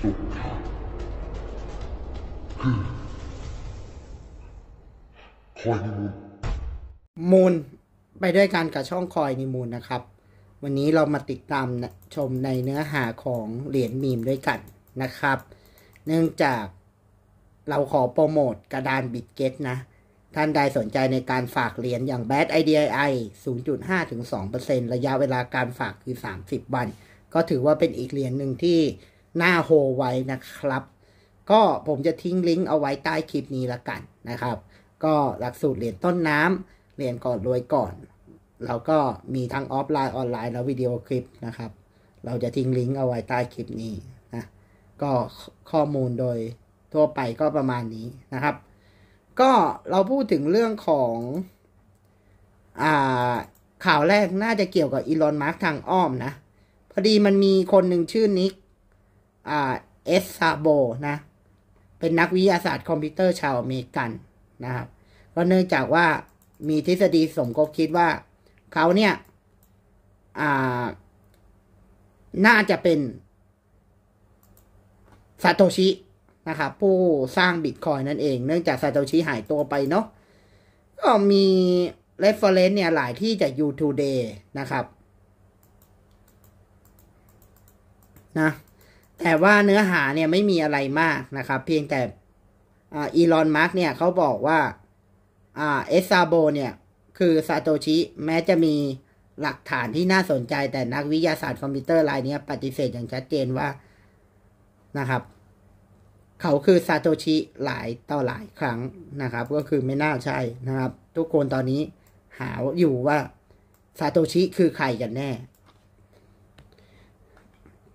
คอยนิมูลมูลไปด้วยกันกับช่องคอยนิมูลนะครับ วันนี้เรามาติดตามชมในเนื้อหาของเหรียญมีมด้วยกันนะครับ เนื่องจากเราขอโปรโมตกระดานบิตเกตนะ ท่านใดสนใจในการฝากเหรียญอย่าง Bad IDI 0.5ถึง2%ระยะเวลาการฝากคือ 30 วัน ก็ถือว่าเป็นอีกเหรียญหนึ่งที่หน้าโฮไว้นะครับ ก็ผมจะทิ้งลิงก์เอาไว้ใต้คลิปนี้ละกันนะครับ ก็หลักสูตรเหรียญต้นน้ำเหรียญก่อนรวยก่อนแล้วก็มีทั้งออฟไลน์ออนไลน์แล้ววิดีโอคลิปนะครับ เราจะทิ้งลิงก์เอาไว้ใต้คลิปนี้นะ ก็ข้อมูลโดยทั่วไปก็ประมาณนี้นะครับ ก็เราพูดถึงเรื่องของอ่าข่าวแรกน่าจะเกี่ยวกับอีลอนมาร์กทางอ้อมนะ พอดีมันมีคนหนึ่งชื่อนิกเอสซาโบนะ เป็นนักวิทยาศาสตร์คอมพิวเตอร์ชาวอเมริกันนะครับก็เนื่องจากว่ามีทฤษฎีสมคบคิดว่าเขาเนี่ยน่าจะเป็นซาโตชินะครับผู้สร้างบิตคอยนั่นเอง เนื่องจากซาโตชิหายตัวไปเนาะก็มีเร f เฟรนซ์เนี่ย หลายที่จาก YouTube Day นะครับนะแต่ว่าเนื้อหาเนี่ยไม่มีอะไรมากนะครับ เพียงแต่อีลอน มาร์กเนี่ยเขาบอกว่าเอสซาโบเนี่ย คือซาโตชิแม้จะมีหลักฐานที่น่าสนใจ แต่นักวิทยาศาสตร์คอมพิวเตอร์รายนี้ปฏิเสธอย่างชัดเจนว่านะครับ เขาคือซาโตชิหลายต่อหลายครั้งนะครับ ก็คือไม่น่าใช่นะครับ ทุกคนตอนนี้หาอยู่ว่าซาโตชิคือใครกันแน่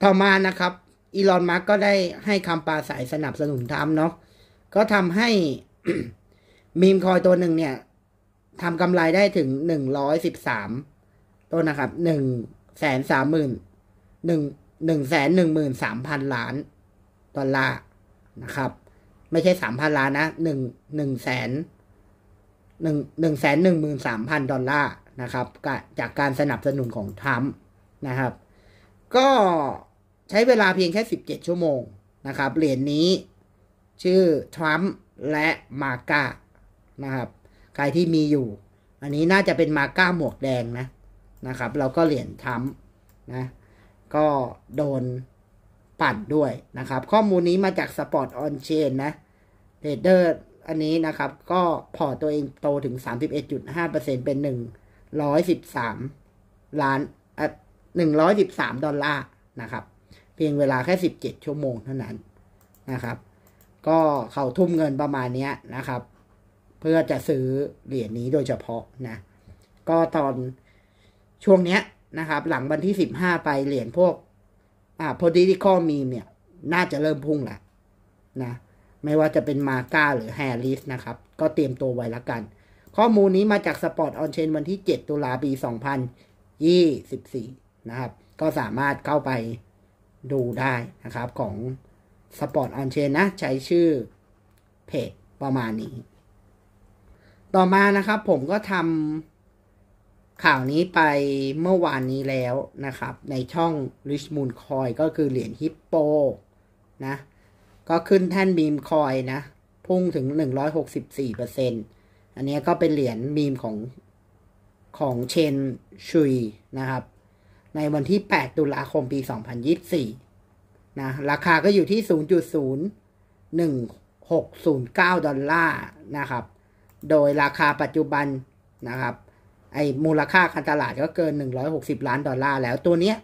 ต่อมานะครับอีลอนมัสกก็ได้ให้คำปราศัยสนับสนุนทำเนาะ ก็ทำให้มีมคอยตัวหนึ่งเนี่ยทำกำไรได้ถึงหนึ่งร้อยสิบสามตัวนะครับหนึ่งแสนสามหมื่นหนึ่งหนึ่งแสนหนึ่งหมื่นสามพันล้านดอลลาร์นะครับ ไม่ใช่สามพันล้านนะหนึ่งหนึ่งแสนหนึ่งหนึ่งแสนหนึ่งหมื่นสามพันดอลลาร์นะครับ จากการสนับสนุนของทัมนะครับ ก็ใช้เวลาเพียงแค่ 17 ชั่วโมงนะครับ เหรียญนนี้ชื่อทรัมป์และมาก้านะครับ ใครที่มีอยู่ อันนี้น่าจะเป็นมาก้าหมวกแดงนะนะครับแล้วก็เหรียญทรัมป์นะ ก็โดนปั่นด้วยนะครับ ข้อมูลนี้มาจากสปอร์ตออนเชนนะเทรดเดอร์อันนี้นะครับ ก็พอตัวเองโตถึง 31.5%เป็น 113ล้านเอ่อ113 ดอลลาร์นะครับเพียงเวลาแค่ 17 ชั่วโมงเท่านั้นนะครับ ก็เขาทุ่มเงินประมาณนี้นะครับ เพื่อจะซื้อเหรียญนี้โดยเฉพาะนะ ก็ตอนช่วงเนี้ยนะครับหลังวันที่ 15 ไปเหรียญพวก อ่าพอดีที่ข้อมีเนี่ยน่าจะเริ่มพุ่งละนะ ไม่ว่าจะเป็นมาก้าหรือแฮร์ริสนะครับ ก็เตรียมตัวไว้ละกัน ข้อมูลนี้มาจากสปอร์ตออนเชนวันที่7ตุลาปี2024นะครับ ก็สามารถเข้าไปดูได้นะครับของ Sport on Chain นะใช้ชื่อเพจประมาณนี้ ต่อมานะครับ ผมก็ทำข่าวนี้ไปเมื่อวานนี้แล้วนะครับ ในช่อง Rich Moon Coin ก็คือเหรียญฮิปโปนะ ก็ขึ้นแท่นบีมคอยนะ พุ่งถึง164%อันนี้ก็เป็นเหรียญมีมของ ของเชนชุยนะครับในวันที่ 8 ตุลาคมปี 2024 นะ ราคาก็อยู่ที่ 0.01609 ดอลลาร์ นะครับ โดยราคาปัจจุบันนะครับ ไอมูลค่าการตลาดก็เกิน 160 ล้านดอลลาร์ แล้วตัวเนี้ย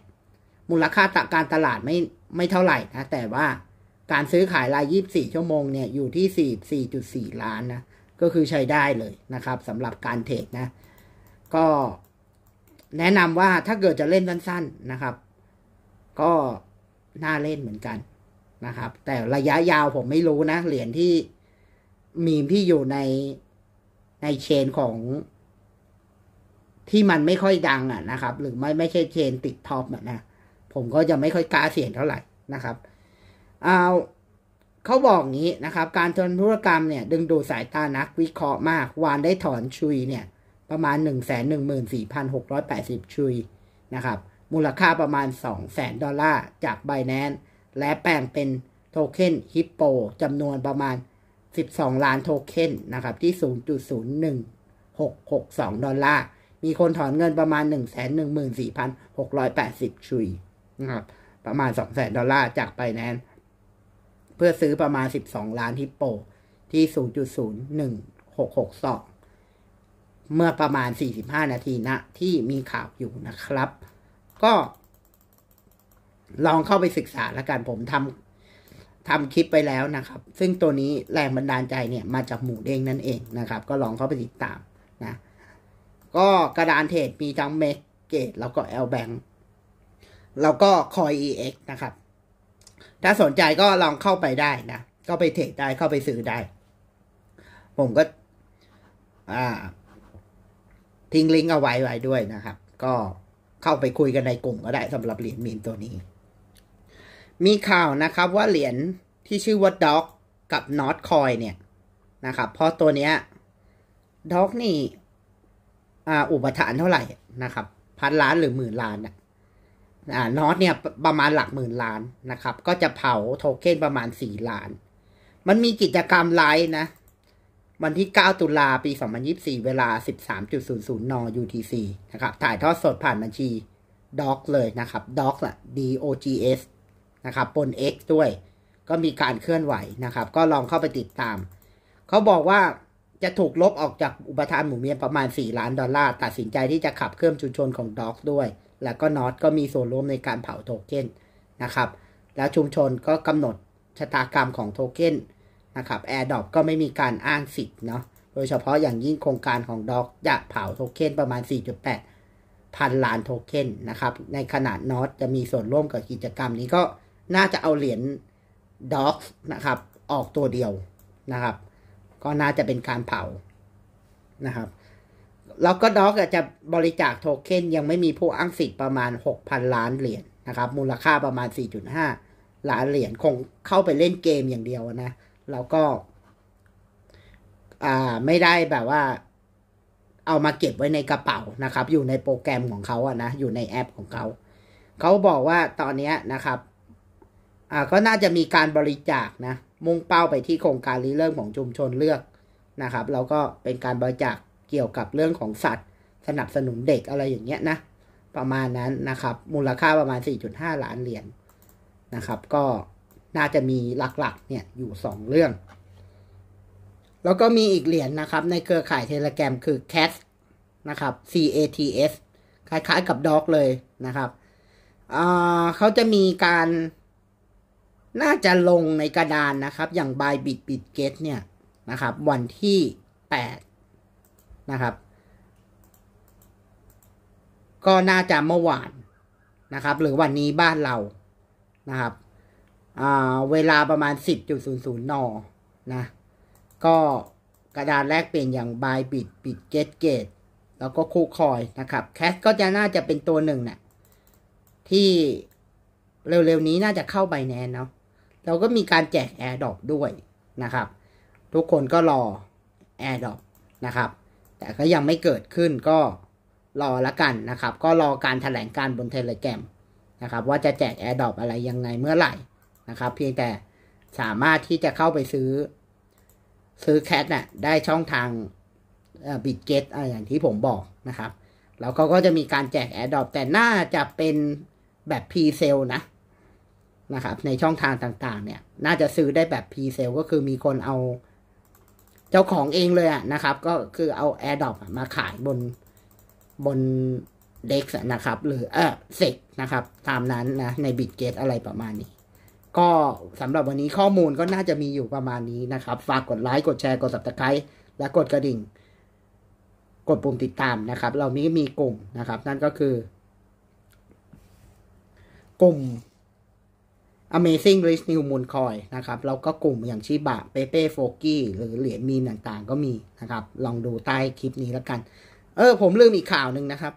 มูลค่าการตลาด ไม่ ไม่เท่าไหร่นะ แต่ว่าการซื้อขายราย 24 ชั่วโมงเนี่ยอยู่ที่ 44.4 ล้านนะ ก็คือใช้ได้เลยนะครับ สำหรับการเทรดนะ ก็แนะนำว่าถ้าเกิดจะเล่นสั้นๆนะครับ ก็น่าเล่นเหมือนกันนะครับ แต่ระยะยาวผมไม่รู้นะเหรียญที่มีที่อยู่ในในเชนของที่มันไม่ค่อยดังอ่ะนะครับ หรือไม่ไม่ใช่เชนติดท็อปนะผมก็จะไม่ค่อยกล้าเสี่ยงเท่าไหร่นะครับเอาเขาบอกงี้นะครับ การทนธุรกรรมเนี่ย ดึงดูดสายตานักวิเคราะห์มากวานได้ถอนชุยเนี่ยประมาณ1 1 4 6 8 0ชุยนะครับ มูลค่าประมาณ 2 0 0 0 0ดอลลาร์จากบ i แ a น c e และแปลงเป็นโทเค็นฮิปโปจำนวนประมาณ 12 ล้านโทเค็นนะครับที่ 0.01662 ดอลลาร์ มีคนถอนเงินประมาณ114,680ชุยนะครับ ประมาณ 2 0 0แสนดอลลาร์จากไ i แนนเพื่อซื้อประมาณ 12 ล้านฮิปโปที่ 0.01662เมื่อประมาณ 45 นาทีนะที่มีข่าวอยู่นะครับ ก็ ลองเข้าไปศึกษาละกันผมทำทำคลิปไปแล้วนะครับ ซึ่งตัวนี้แรงบันดาลใจเนี่ย มาจากหมูเด้งนั่นเองนะครับ ก็ลองเข้าไปติดตามนะ ก็กระดานเทรดมีทั้งเมกเกต แล้วก็แอลแบงแล้วก็คอยเอ็กนะครับ ถ้าสนใจก็ลองเข้าไปได้นะ ก็ไปเทรดได้เข้าไปซื้อได้ ผมก็ อ่าทิ้งลิงก์เอาไว้ไว้ด้วยนะครับ ก็เข้าไปคุยกันในกลุ่มก็ได้สำหรับเหรียญมีมตัวนี้ มีข่าวนะครับ ว่าเหรียญที่ชื่อว่าด็อกกับนอตคอยเนี่ยนะครับเพราะตัวเนี้ยด็อกนี่อุปทานเท่าไหร่นะครับ พันล้านหรือหมื่นล้านนอ่ะนอตเนี่ยประมาณหลักหมื่นล้านนะครับ ก็จะเผาโทเค็นประมาณสี่ล้าน มันมีกิจกรรมไลฟ์นะวันที่ 9 ตุลาปี 2024 เวลา 13.00 น UTC นะครับ ถ่ายทอดสดผ่านบัญชีด็อกเลยนะครับ DOC ล่ะ DOGS นะครับ บน X ด้วย ก็มีการเคลื่อนไหวนะครับ ก็ลองเข้าไปติดตาม เขาบอกว่าจะถูกลบออกจากอุปทานหมู่เมียประมาณ 4 ล้านดอลลาร์ ตัดสินใจที่จะขับเคลื่อนชุมชนของด็อกด้วย แล้วก็นอตก็มีส่วนร่วมในการเผาโทเค็นนะครับ แล้วชุมชนก็กำหนดชะตากรรมของโทเค็นนะครับ AirDrop ก็ไม่มีการอ้างสิทธิ์เนาะ โดยเฉพาะอย่างยิ่งโครงการของด็อกจะเผาโทเค็นประมาณ 4.8 พันล้านโทเค็นนะครับ ในขณะนอตจะมีส่วนร่วมกับกิจกรรมนี้ก็น่าจะเอาเหรียญด็อกนะครับออกตัวเดียวนะครับ ก็น่าจะเป็นการเผานะครับแล้วก็ด็อกจะบริจาคโทเค็นยังไม่มีผู้อ้างสิทธิ์ประมาณ 6,000 ล้านเหรียญนนะครับ มูลค่าประมาณ 4.5 ล้านเหรียญคงเข้าไปเล่นเกมอย่างเดียวนะแล้วก็อ่าไม่ได้แบบว่า เอามาเก็บไว้ในกระเป๋านะครับ อยู่ในโปรแกรมของเขาอะนะอยู่ในแอปของเขา เขาบอกว่าตอนนี้นะครับอ่าก็น่าจะมีการบริจาคนะ มุ่งเป้าไปที่โครงการริเริ่มของชุมชนเลือกนะครับแล้วก็เป็นการบริจาคเกี่ยวกับเรื่องของสัตว์ สนับสนุนเด็กอะไรอย่างเงี้ยนะ ประมาณนั้นนะครับ มูลค่าประมาณ 4.5 ล้านเหรียญนะครับ ก็น่าจะมีหลักๆ เนี่ยอยู่2เรื่อง แล้วก็มีอีกเหรียญนนะครับ ในเครือข่ายเทเลแกรมคือ c a s นะครับ C A T S คล้ายๆกับ Dog เลยนะครับ เขาจะมีการ น่าจะลงในกระดานนะครับ อย่าง by bit bit get เนี่ยนะครับ วันที่8นะครับ ก็น่าจะเมื่อวานนะครับ หรือวันนี้บ้านเรานะครับเวลาประมาณ 10.00นนะ ก็กระดานแรกเปลี่ยนอย่างบายบิดบิดเกตเกตแล้วก็คู่คอย นะครับ แคสก็จะน่าจะเป็นตัวหนึ่งนะ่ะที่เร็วๆนี้น่าจะเข้าไบแนนเนาะ เราก็มีการแจกแอร์ดอปด้วยนะครับ ทุกคนก็รอแอร์ดอปนะครับ แต่ก็ยังไม่เกิดขึ้นก็รอละกันนะครับ ก็รอการถแถลงการบนเทเลแกรมนะครับ ว่าจะแจกแอร์ดอปอะไรยังไงเมื่อไหร่นะครับเพียงแต่สามารถที่จะเข้าไปซื้อ ซื้อแคทนะ่ะได้ช่องทางบิตเกตอะไรอย่างที่ผมบอกนะครับ แล้วเขาก็จะมีการแจกแอดดอปแต่น่าจะเป็นแบบพรีเซลนะนะครับ ในช่องทางต่าง ๆ เนี่ย น่าจะซื้อได้แบบพรีเซลก็คือมีคนเอา เจ้าของเองเลยอะนะครับ ก็คือเอาแอดดอปมาขายบนบนเด็กนะครับหรือเออเซกนะครับ ตามนั้นนะในบิตเกตอะไรประมาณนี้ก็สำหรับวันนี้ข้อมูลก็น่าจะมีอยู่ประมาณนี้นะครับ ฝากกดไลค์กดแชร์กด subscribe และกดกระดิ่ง กดปุ่มติดตามนะครับ เรามีมีกลุ่มนะครับ นั่นก็คือ กลุ่ม Amazing Rich New Moon Coin นะครับแล้วก็กลุ่มอย่างชีบะ เปเป้โฟกี้หรือเหรียญมีต่างๆ ก็มีนะครับ ลองดูใต้คลิปนี้แล้วกัน เออ ผมลืมอีกข่าวหนึ่งนะครับ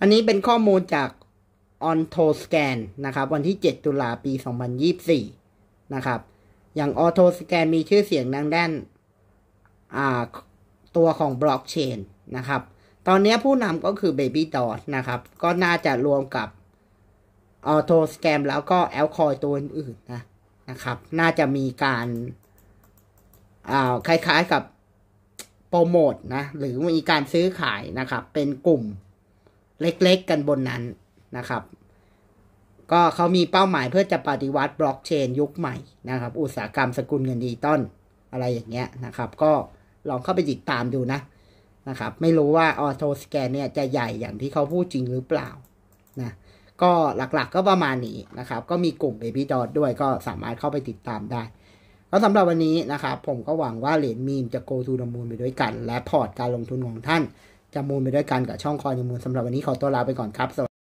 อันนี้เป็นข้อมูลจาก on to scan นะครับวันที่ 7 ตุลาปี 2024นะครับ อย่าง auto scan มีชื่อเสียงดังด้านตัวของบล็อกเชนนะครับ ตอนนี้ผู้นำก็คือ Baby Dot นะครับ ก็น่าจะรวมกับ auto scan แล้วก็ alcoin ตัวอื่นนะนะครับ น่าจะมีการคล้าย ๆกับโปรโมทนะหรือมีการซื้อขายนะครับ เป็นกลุ่มเล็กๆ กันบนนั้นนะครับ ก็เขามีเป้าหมายเพื่อจะปฏิวัติบล็อกเชนยุคใหม่นะครับ อุตสาหกรรมสกุลเงินดิจิตอลอะไรอย่างเงี้ยนะครับ ก็ลองเข้าไปติดตามดูนะนะครับ ไม่รู้ว่าออโตสแกนเนี่ยจะใหญ่อย่างที่เขาพูดจริงหรือเปล่านะ ก็หลักๆกก็ประมาณนี้นะครับ ก็มีกลุ่ม Baby d o ทด้วยก็สามารถเข้าไปติดตามได้แล้วสำหรับวันนี้นะครับ ผมก็หวังว่าเหรียญมีมจะโกทูดมูลไปด้วยกัน และพอร์ตการลงทุนของท่านจะมูลไปด้วยกันกับช่องคอยมูลสำหรับวันนี้ขอตัวลาไปก่อนครับ